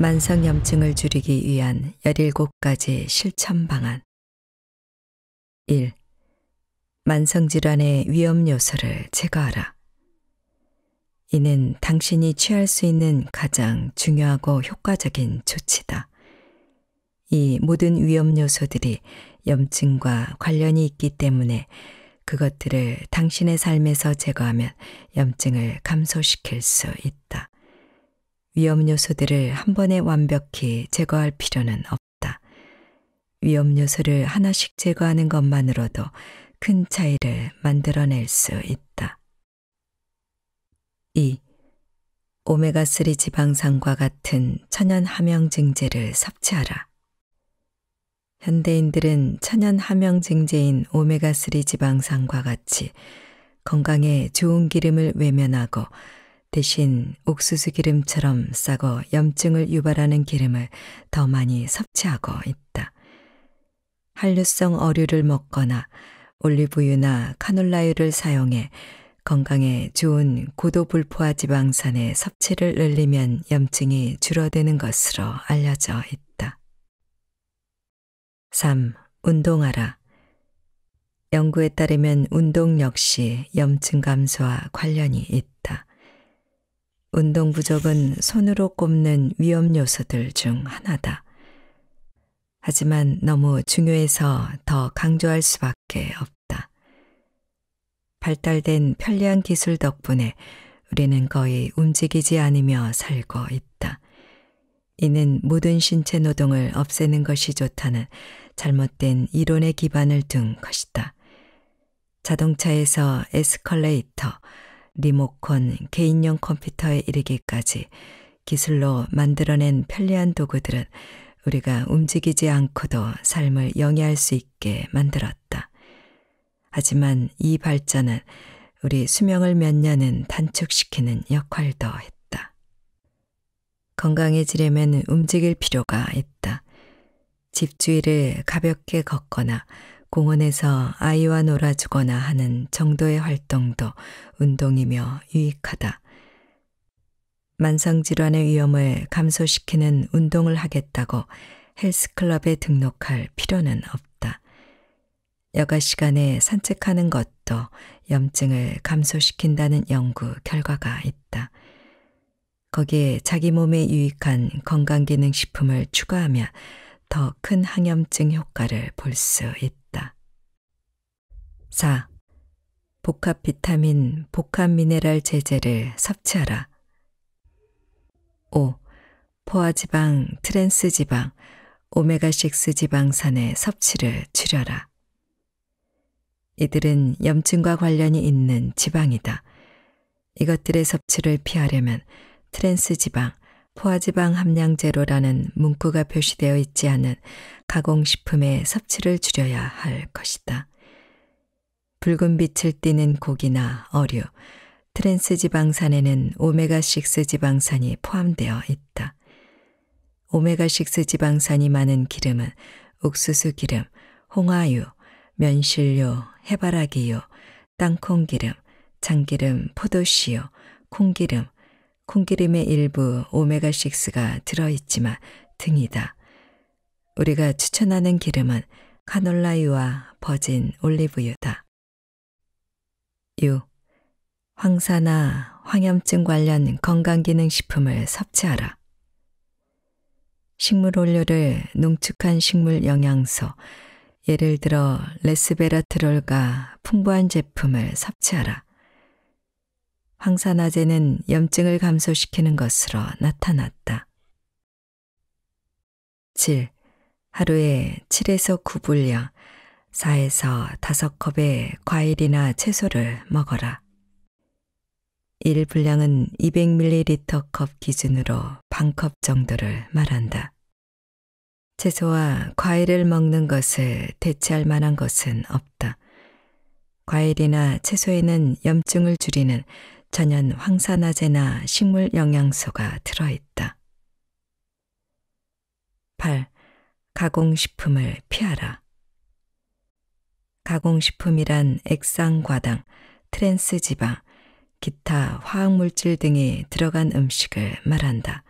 만성염증을 줄이기 위한 17가지 실천 방안 1. 만성질환의 위험 요소를 제거하라. 이는 당신이 취할 수 있는 가장 중요하고 효과적인 조치다. 이 모든 위험 요소들이 염증과 관련이 있기 때문에 그것들을 당신의 삶에서 제거하면 염증을 감소시킬 수 있다. 위험 요소들을 한 번에 완벽히 제거할 필요는 없다. 위험 요소를 하나씩 제거하는 것만으로도 큰 차이를 만들어낼 수 있다. 2. 오메가3 지방산과 같은 천연 함양증제를 섭취하라. 현대인들은 천연 함양증제인 오메가3 지방산과 같이 건강에 좋은 기름을 외면하고 대신 옥수수 기름처럼 싸고 염증을 유발하는 기름을 더 많이 섭취하고 있다. 한류성 어류를 먹거나 올리브유나 카놀라유를 사용해 건강에 좋은 고도불포화 지방산의 섭취를 늘리면 염증이 줄어드는 것으로 알려져 있다. 3. 운동하라. 연구에 따르면 운동 역시 염증 감소와 관련이 있다. 운동 부족은 손으로 꼽는 위험 요소들 중 하나다. 하지만 너무 중요해서 더 강조할 수밖에 없다. 발달된 편리한 기술 덕분에 우리는 거의 움직이지 않으며 살고 있다. 이는 모든 신체 노동을 없애는 것이 좋다는 잘못된 이론의 기반을 둔 것이다. 자동차에서 에스컬레이터, 리모컨, 개인용 컴퓨터에 이르기까지 기술로 만들어낸 편리한 도구들은 우리가 움직이지 않고도 삶을 영위할 수 있게 만들었다. 하지만 이 발전은 우리 수명을 몇 년은 단축시키는 역할도 했다. 건강해지려면 움직일 필요가 있다. 집주위를 가볍게 걷거나 공원에서 아이와 놀아주거나 하는 정도의 활동도 운동이며 유익하다. 만성질환의 위험을 감소시키는 운동을 하겠다고 헬스클럽에 등록할 필요는 없다. 여가 시간에 산책하는 것도 염증을 감소시킨다는 연구 결과가 있다. 거기에 자기 몸에 유익한 건강기능식품을 추가하면 더 큰 항염증 효과를 볼 수 있다. 4. 복합 비타민, 복합 미네랄 제제를 섭취하라. 5. 포화지방, 트랜스지방, 오메가6 지방산의 섭취를 줄여라. 이들은 염증과 관련이 있는 지방이다. 이것들의 섭취를 피하려면 트랜스지방, 포화지방 함량 제로라는 문구가 표시되어 있지 않은 가공식품의 섭취를 줄여야 할 것이다. 붉은 빛을 띠는 고기나 어류, 트랜스 지방산에는 오메가6 지방산이 포함되어 있다. 오메가6 지방산이 많은 기름은 옥수수 기름, 홍화유, 면실료, 해바라기유, 땅콩기름, 참기름, 포도씨유, 콩기름, 콩기름의 일부 오메가6가 들어있지만 등이다. 우리가 추천하는 기름은 카놀라유와 버진 올리브유다. 6. 황사나 황염증 관련 건강기능식품을 섭취하라. 식물 원료를 농축한 식물 영양소, 예를 들어 레스베라트롤과 풍부한 제품을 섭취하라. 황산화제는 염증을 감소시키는 것으로 나타났다. 7. 하루에 7에서 9분량, 4에서 5컵의 과일이나 채소를 먹어라. 1 분량은 200ml 컵 기준으로 반컵 정도를 말한다. 채소와 과일을 먹는 것을 대체할 만한 것은 없다. 과일이나 채소에는 염증을 줄이는 천연 황산화제나 식물 영양소가 들어있다. 8. 가공식품을 피하라. 가공식품이란 액상과당, 트랜스지방, 기타 화학물질 등이 들어간 음식을 말한다.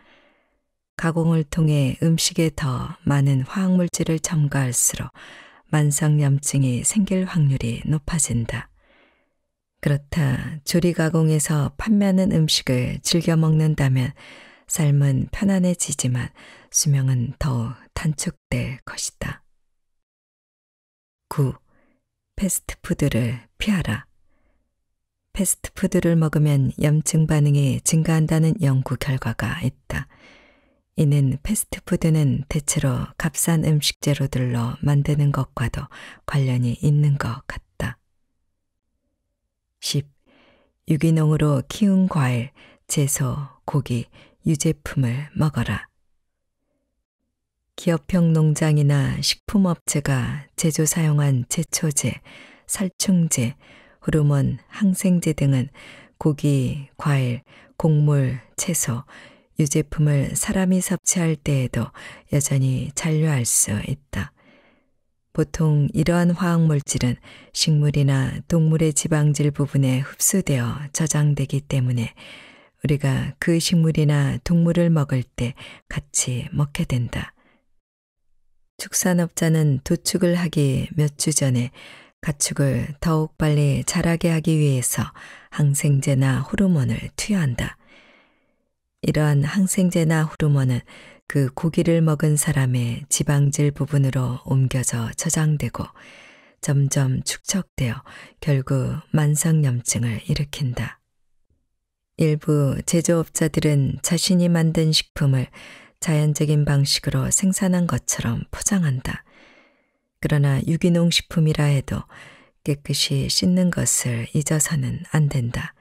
가공을 통해 음식에 더 많은 화학물질을 첨가할수록 만성염증이 생길 확률이 높아진다. 그렇다 조리 가공에서 판매하는 음식을 즐겨 먹는다면 삶은 편안해지지만 수명은 더욱 단축될 것이다. 9. 패스트푸드를 피하라. 패스트푸드를 먹으면 염증 반응이 증가한다는 연구 결과가 있다. 이는 패스트푸드는 대체로 값싼 음식 재료들로 만드는 것과도 관련이 있는 것 같다. 10. 유기농으로 키운 과일, 채소, 고기, 유제품을 먹어라. 기업형 농장이나 식품업체가 제조 사용한 제초제, 살충제, 호르몬, 항생제 등은 고기, 과일, 곡물, 채소, 유제품을 사람이 섭취할 때에도 여전히 잔류할 수 있다. 보통 이러한 화학물질은 식물이나 동물의 지방질 부분에 흡수되어 저장되기 때문에 우리가 그 식물이나 동물을 먹을 때 같이 먹게 된다. 축산업자는 도축을 하기 몇 주 전에 가축을 더욱 빨리 자라게 하기 위해서 항생제나 호르몬을 투여한다. 이러한 항생제나 호르몬은 그 고기를 먹은 사람의 지방질 부분으로 옮겨져 저장되고 점점 축적되어 결국 만성염증을 일으킨다. 일부 제조업자들은 자신이 만든 식품을 자연적인 방식으로 생산한 것처럼 포장한다. 그러나 유기농 식품이라 해도 깨끗이 씻는 것을 잊어서는 안 된다.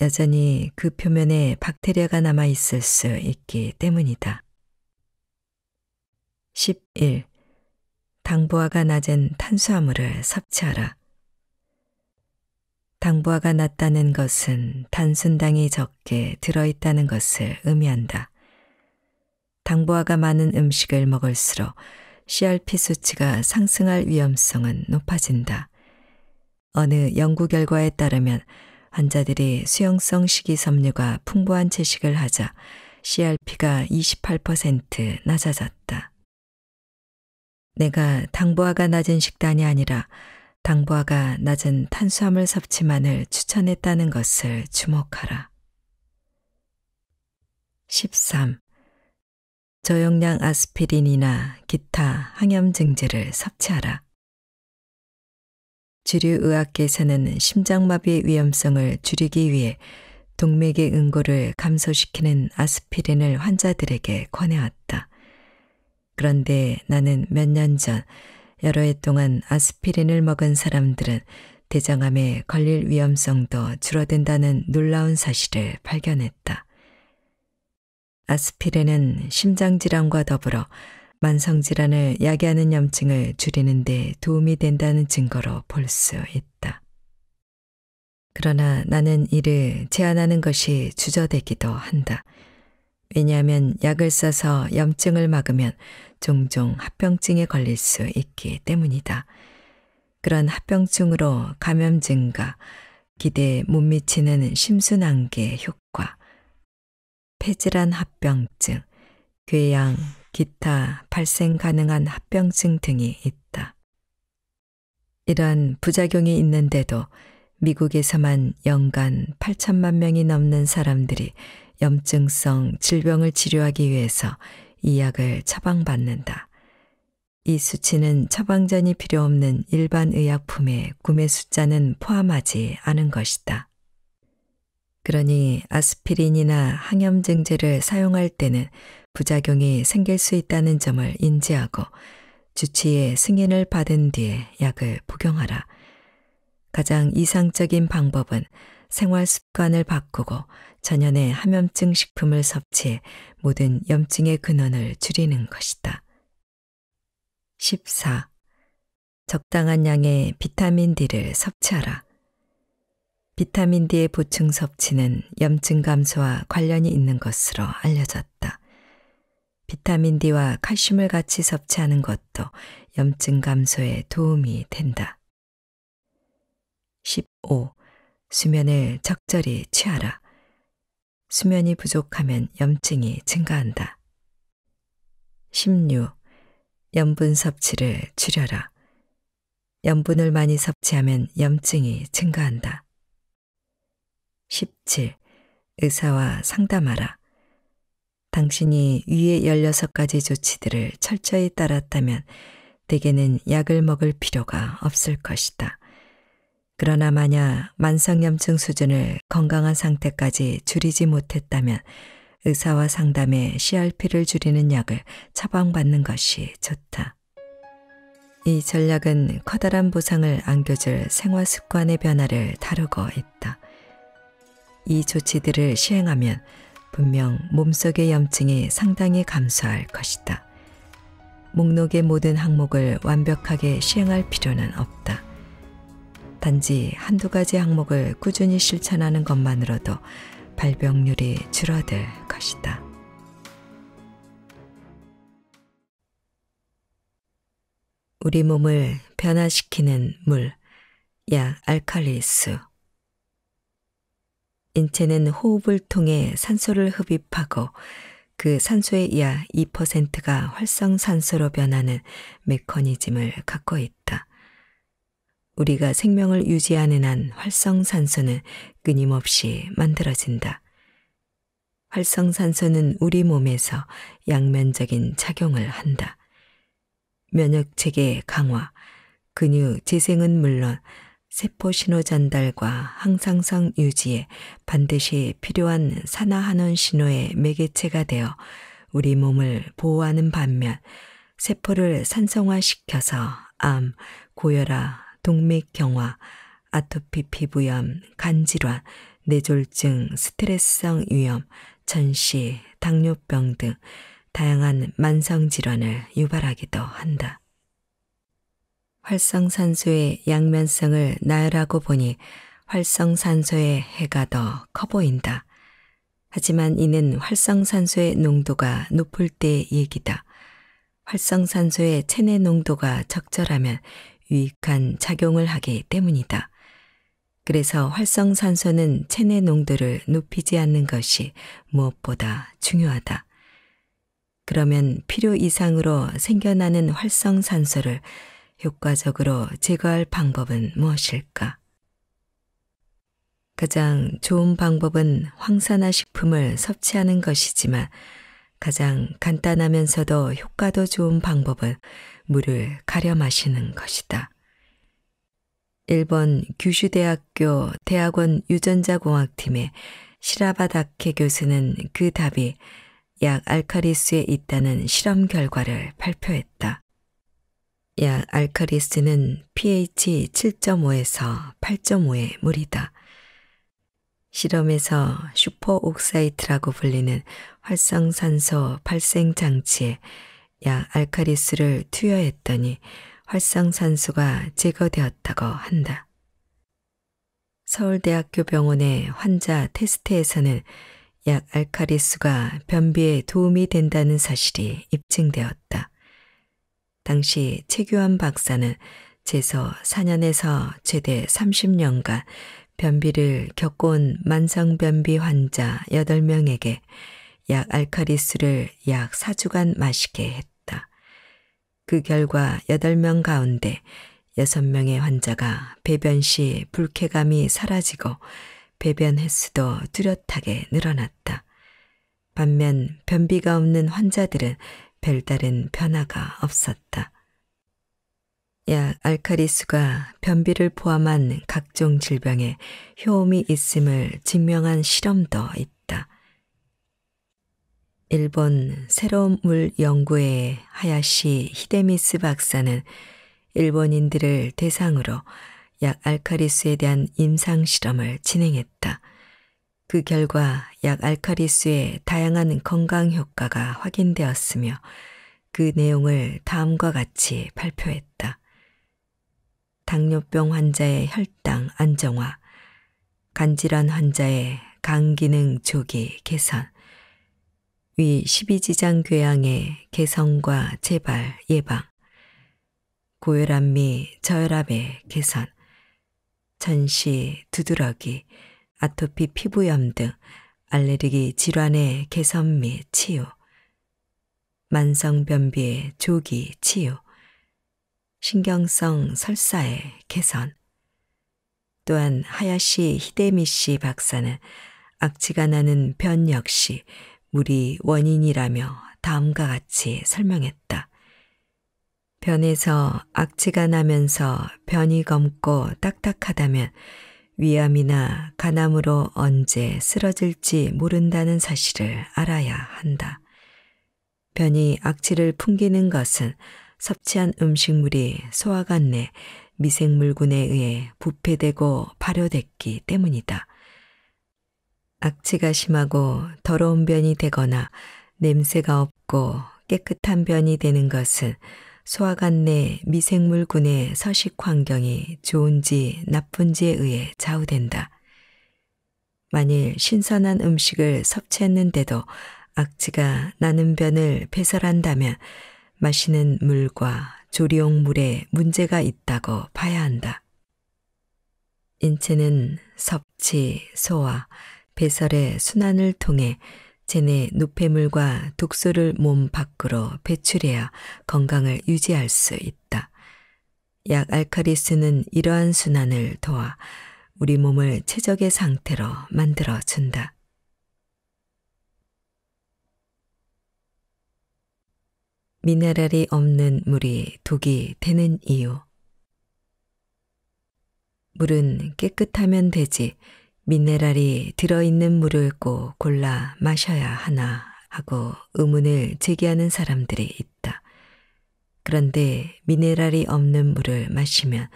여전히 그 표면에 박테리아가 남아 있을 수 있기 때문이다. 11. 당부화가 낮은 탄수화물을 섭취하라. 당부화가 낮다는 것은 단순 당이 적게 들어있다는 것을 의미한다. 당부화가 많은 음식을 먹을수록 CRP 수치가 상승할 위험성은 높아진다. 어느 연구 결과에 따르면 환자들이 수용성 식이섬유가 풍부한 채식을 하자 CRP가 28% 낮아졌다. 내가 당부화가 낮은 식단이 아니라 당부화가 낮은 탄수화물 섭취만을 추천했다는 것을 주목하라. 13. 저용량 아스피린이나 기타 항염증제를 섭취하라. 주류의학계에서는 심장마비의 위험성을 줄이기 위해 동맥의 응고를 감소시키는 아스피린을 환자들에게 권해왔다. 그런데 나는 몇 년 전 여러 해 동안 아스피린을 먹은 사람들은 대장암에 걸릴 위험성도 줄어든다는 놀라운 사실을 발견했다. 아스피린은 심장질환과 더불어 만성질환을 야기하는 염증을 줄이는 데 도움이 된다는 증거로 볼 수 있다. 그러나 나는 이를 제한하는 것이 주저되기도 한다. 왜냐하면 약을 써서 염증을 막으면 종종 합병증에 걸릴 수 있기 때문이다. 그런 합병증으로 감염증과 기대에 못 미치는 심순한계 효과, 폐질환 합병증, 궤양, 기타 발생 가능한 합병증 등이 있다. 이러한 부작용이 있는데도 미국에서만 연간 8천만 명이 넘는 사람들이 염증성 질병을 치료하기 위해서 이 약을 처방받는다. 이 수치는 처방전이 필요 없는 일반 의약품의 구매 숫자는 포함하지 않은 것이다. 그러니 아스피린이나 항염증제를 사용할 때는 부작용이 생길 수 있다는 점을 인지하고 주치의 승인을 받은 뒤에 약을 복용하라. 가장 이상적인 방법은 생활 습관을 바꾸고 전연의 함염증 식품을 섭취해 모든 염증의 근원을 줄이는 것이다. 14. 적당한 양의 비타민 D를 섭취하라. 비타민 D의 보충 섭취는 염증 감소와 관련이 있는 것으로 알려졌다. 비타민 D와 칼슘을 같이 섭취하는 것도 염증 감소에 도움이 된다. 15. 수면을 적절히 취하라. 수면이 부족하면 염증이 증가한다. 16. 염분 섭취를 줄여라. 염분을 많이 섭취하면 염증이 증가한다. 17. 의사와 상담하라. 당신이 위의 16가지 조치들을 철저히 따랐다면 대개는 약을 먹을 필요가 없을 것이다. 그러나 만약 만성염증 수준을 건강한 상태까지 줄이지 못했다면 의사와 상담에 CRP를 줄이는 약을 처방받는 것이 좋다. 이 전략은 커다란 보상을 안겨줄 생활 습관의 변화를 다루고 있다. 이 조치들을 시행하면 분명 몸속의 염증이 상당히 감소할 것이다. 목록의 모든 항목을 완벽하게 시행할 필요는 없다. 단지 한두 가지 항목을 꾸준히 실천하는 것만으로도 발병률이 줄어들 것이다. 우리 몸을 변화시키는 물, 약 알칼리수. 인체는 호흡을 통해 산소를 흡입하고 그 산소의 이하 2%가 활성산소로 변하는 메커니즘을 갖고 있다. 우리가 생명을 유지하는 한 활성산소는 끊임없이 만들어진다. 활성산소는 우리 몸에서 양면적인 작용을 한다. 면역체계 강화, 근육 재생은 물론 세포신호 전달과 항상성 유지에 반드시 필요한 산화환원 신호의 매개체가 되어 우리 몸을 보호하는 반면 세포를 산성화시켜서 암, 고혈압, 동맥경화, 아토피 피부염, 간질환, 뇌졸중, 스트레스성 위염, 전시, 당뇨병 등 다양한 만성질환을 유발하기도 한다. 활성산소의 양면성을 나열하고 보니 활성산소의 해가 더 커 보인다. 하지만 이는 활성산소의 농도가 높을 때의 얘기다. 활성산소의 체내 농도가 적절하면 유익한 작용을 하기 때문이다. 그래서 활성산소는 체내 농도를 높이지 않는 것이 무엇보다 중요하다. 그러면 필요 이상으로 생겨나는 활성산소를 효과적으로 제거할 방법은 무엇일까? 가장 좋은 방법은 황산화 식품을 섭취하는 것이지만 가장 간단하면서도 효과도 좋은 방법은 물을 가려 마시는 것이다. 일본 규슈대학교 대학원 유전자공학팀의 시라바다케 교수는 그 답이 약 알카리수에 있다는 실험 결과를 발표했다. 약 알카리스는 pH 7.5에서 8.5의 물이다. 실험에서 슈퍼옥사이트라고 불리는 활성산소 발생 장치에 약 알카리스를 투여했더니 활성산소가 제거되었다고 한다. 서울대학교 병원의 환자 테스트에서는 약 알카리스가 변비에 도움이 된다는 사실이 입증되었다. 당시 최규환 박사는 제서 4년에서 최대 30년간 변비를 겪어온 만성변비 환자 8명에게 약 알카리스를 약 4주간 마시게 했다. 그 결과 8명 가운데 6명의 환자가 배변 시 불쾌감이 사라지고 배변 횟수도 뚜렷하게 늘어났다. 반면 변비가 없는 환자들은 별다른 변화가 없었다. 약 알카리수가 변비를 포함한 각종 질병에 효험이 있음을 증명한 실험도 있다. 일본 새로운 물연구의 하야시 히데미스 박사는 일본인들을 대상으로 약 알카리스에 대한 임상 실험을 진행했다. 그 결과 약알카리수의 다양한 건강 효과가 확인되었으며 그 내용을 다음과 같이 발표했다. 당뇨병 환자의 혈당 안정화, 간질환 환자의 간 기능 조기 개선, 위 12지장 궤양의 개선과 재발 예방, 고혈압 및 저혈압의 개선, 전시 두드러기, 아토피 피부염 등 알레르기 질환의 개선 및 치유, 만성변비의 조기 치유, 신경성 설사의 개선. 또한 하야시 히데미시 박사는 악취가 나는 변 역시 물이 원인이라며 다음과 같이 설명했다. 변에서 악취가 나면서 변이 검고 딱딱하다면 위암이나 가남으로 언제 쓰러질지 모른다는 사실을 알아야 한다. 변이 악취를 풍기는 것은 섭취한 음식물이 소화관 내 미생물군에 의해 부패되고 발효됐기 때문이다. 악취가 심하고 더러운 변이 되거나 냄새가 없고 깨끗한 변이 되는 것은 소화관 내 미생물군의 서식 환경이 좋은지 나쁜지에 의해 좌우된다. 만일 신선한 음식을 섭취했는데도 악취가 나는 변을 배설한다면 마시는 물과 조리용 물에 문제가 있다고 봐야 한다. 인체는 섭취, 소화, 배설의 순환을 통해 체내 노폐물과 독소를 몸 밖으로 배출해야 건강을 유지할 수 있다. 약 알카리스는 이러한 순환을 도와 우리 몸을 최적의 상태로 만들어준다. 미네랄이 없는 물이 독이 되는 이유 물은 깨끗하면 되지 미네랄이 들어있는 물을 꼭 골라 마셔야 하나 하고 의문을 제기하는 사람들이 있다. 그런데 미네랄이 없는 물을 마시면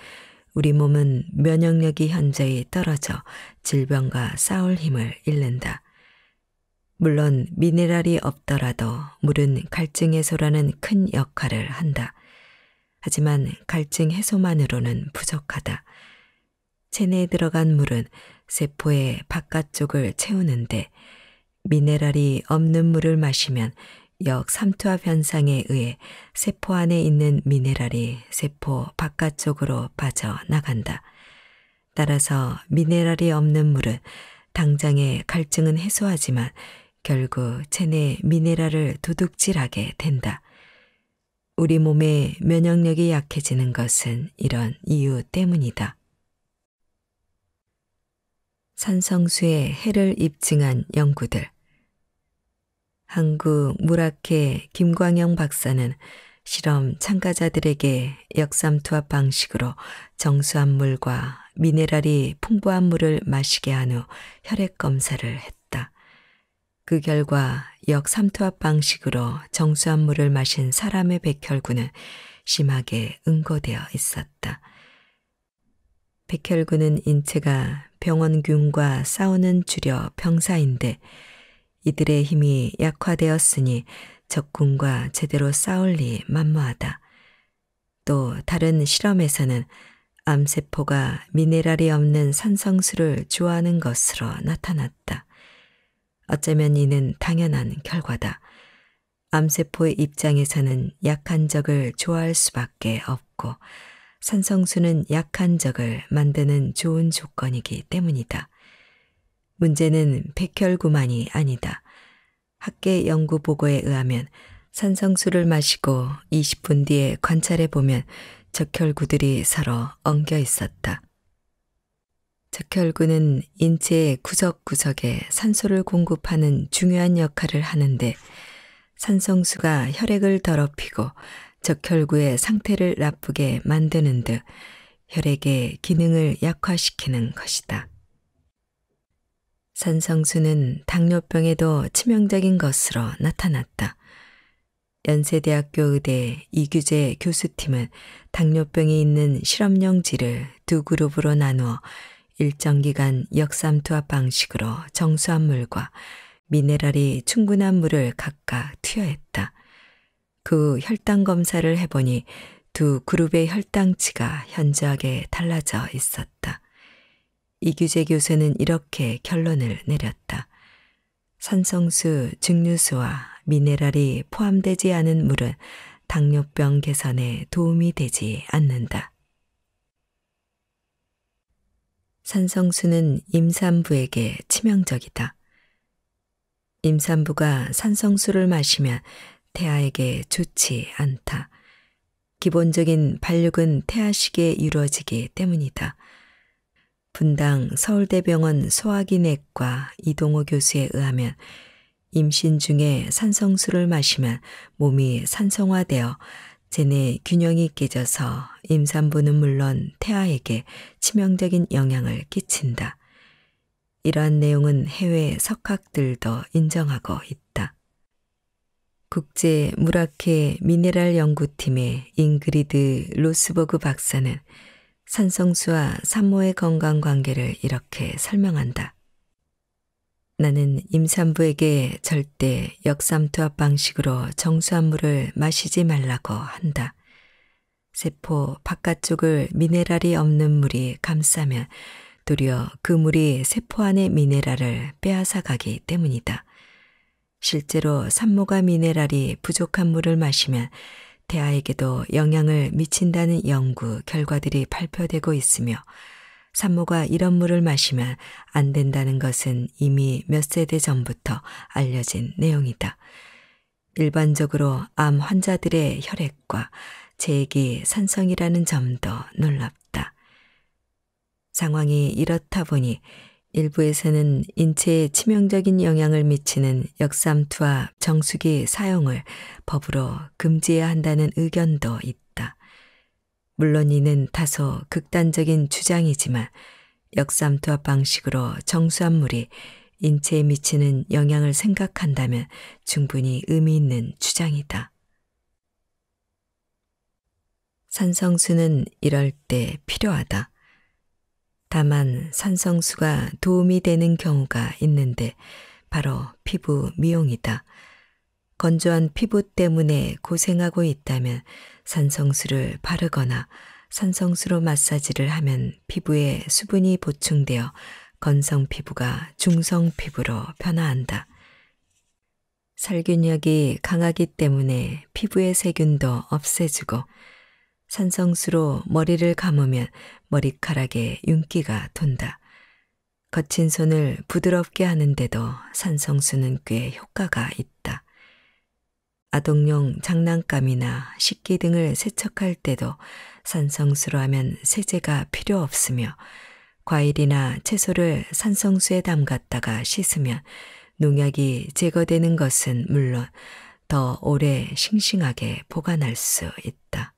우리 몸은 면역력이 현저히 떨어져 질병과 싸울 힘을 잃는다. 물론 미네랄이 없더라도 물은 갈증 해소라는 큰 역할을 한다. 하지만 갈증 해소만으로는 부족하다. 체내에 들어간 물은 세포의 바깥쪽을 채우는데 미네랄이 없는 물을 마시면 역삼투압 현상에 의해 세포 안에 있는 미네랄이 세포 바깥쪽으로 빠져나간다. 따라서 미네랄이 없는 물은 당장의 갈증은 해소하지만 결국 체내 미네랄을 도둑질하게 된다. 우리 몸의 면역력이 약해지는 것은 이런 이유 때문이다. 산성수의 해를 입증한 연구들. 한국 무라케 김광영 박사는 실험 참가자들에게 역삼투합 방식으로 정수한 물과 미네랄이 풍부한 물을 마시게 한 후 혈액 검사를 했다. 그 결과 역삼투합 방식으로 정수한 물을 마신 사람의 백혈구는 심하게 응고되어 있었다. 백혈구는 인체가 병원균과 싸우는 주려 병사인데 이들의 힘이 약화되었으니 적군과 제대로 싸울 리 만무하다. 또 다른 실험에서는 암세포가 미네랄이 없는 산성수를 좋아하는 것으로 나타났다. 어쩌면 이는 당연한 결과다. 암세포의 입장에서는 약한 적을 좋아할 수밖에 없고 산성수는 약한 적을 만드는 좋은 조건이기 때문이다. 문제는 백혈구만이 아니다. 학계 연구 보고에 의하면 산성수를 마시고 20분 뒤에 관찰해 보면 적혈구들이 서로 엉겨 있었다. 적혈구는 인체의 구석구석에 산소를 공급하는 중요한 역할을 하는데 산성수가 혈액을 더럽히고 적혈구의 상태를 나쁘게 만드는 듯 혈액의 기능을 약화시키는 것이다. 산성수는 당뇨병에도 치명적인 것으로 나타났다. 연세대학교 의대 이규재 교수팀은 당뇨병이 있는 실험용지를 두 그룹으로 나누어 일정 기간 역삼투합 방식으로 정수한 물과 미네랄이 충분한 물을 각각 투여했다. 그 혈당 검사를 해보니 두 그룹의 혈당치가 현저하게 달라져 있었다. 이규재 교수는 이렇게 결론을 내렸다. 산성수, 증류수와 미네랄이 포함되지 않은 물은 당뇨병 개선에 도움이 되지 않는다. 산성수는 임산부에게 치명적이다. 임산부가 산성수를 마시면 태아에게 좋지 않다. 기본적인 발육은 태아식에 이루어지기 때문이다. 분당 서울대병원 소아기내과 이동호 교수에 의하면 임신 중에 산성수를 마시면 몸이 산성화되어 제내 균형이 깨져서 임산부는 물론 태아에게 치명적인 영향을 끼친다. 이러한 내용은 해외 석학들도 인정하고 있다. 국제 무라케 미네랄 연구팀의 잉그리드 로스버그 박사는 산성수와 산모의 건강 관계를 이렇게 설명한다. 나는 임산부에게 절대 역삼투압 방식으로 정수한 물을 마시지 말라고 한다. 세포 바깥쪽을 미네랄이 없는 물이 감싸면 도리어 그 물이 세포 안의 미네랄을 빼앗아가기 때문이다. 실제로 산모가 미네랄이 부족한 물을 마시면 태아에게도 영향을 미친다는 연구 결과들이 발표되고 있으며 산모가 이런 물을 마시면 안 된다는 것은 이미 몇 세대 전부터 알려진 내용이다. 일반적으로 암 환자들의 혈액과 제기 산성이라는 점도 놀랍다. 상황이 이렇다 보니 일부에서는 인체에 치명적인 영향을 미치는 역삼투와 정수기 사용을 법으로 금지해야 한다는 의견도 있다. 물론 이는 다소 극단적인 주장이지만 역삼투합 방식으로 정수한 물이 인체에 미치는 영향을 생각한다면 충분히 의미 있는 주장이다. 산성수는 이럴 때 필요하다. 다만 산성수가 도움이 되는 경우가 있는데 바로 피부 미용이다. 건조한 피부 때문에 고생하고 있다면 산성수를 바르거나 산성수로 마사지를 하면 피부에 수분이 보충되어 건성 피부가 중성 피부로 변화한다. 살균력이 강하기 때문에 피부의 세균도 없애주고 산성수로 머리를 감으면 머리카락에 윤기가 돈다. 거친 손을 부드럽게 하는데도 산성수는 꽤 효과가 있다. 아동용 장난감이나 식기 등을 세척할 때도 산성수로 하면 세제가 필요 없으며 과일이나 채소를 산성수에 담갔다가 씻으면 농약이 제거되는 것은 물론 더 오래 싱싱하게 보관할 수 있다.